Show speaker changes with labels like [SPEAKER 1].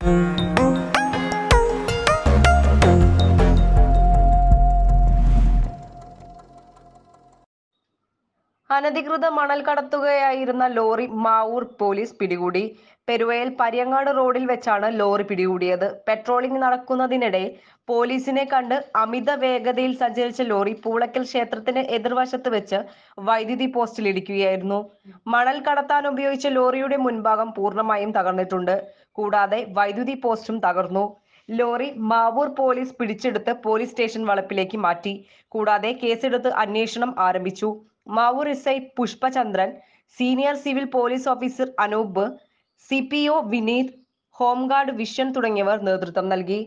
[SPEAKER 1] Thank mm. അനധികൃത മണൽ കടത്തുകയായിരുന്ന lorry Mavoor police പിടികൂടി പെരുവയൽ പരിയങ്ങാട് റോഡിൽ വെച്ചാണ് ലോറി പിടികൂടിയത് പെട്രോളിംഗ് നടക്കുന്നതിനിടെ പോലീസിനെ കണ്ട് അമിത വേഗതയിൽ സഞ്ചരിച്ച ലോറി പൂളക്കൽ ക്ഷേത്രത്തിന് എതിർവശത്ത് വെച്ച് വൈദ്യുതി പോസ്റ്റിൽ ഇടിക്കുകയായിരുന്നു മണൽ കടത്താൻ ഉപയോഗിച്ച ലോറിയുടെ മുൻഭാഗം പൂർണ്ണമായും തകർന്നിട്ടുണ്ട് കൂടാതെ വൈദ്യുതി പോസ്റ്റും തകർന്നു ലോറി മാവൂർ പോലീസ് പിടിച്ചെടുത്ത് പോലീസ് സ്റ്റേഷൻ വളപ്പിലേക്ക് മാറ്റി കൂടാതെ കേസെടുത്ത് അന്വേഷണം ആരംഭിച്ചു Mavoor Pushpachandran senior civil police officer Anoop C P O Vineeth home guard വിഷൻ തുടങ്ങിയവർ നേതൃത്വം നൽകി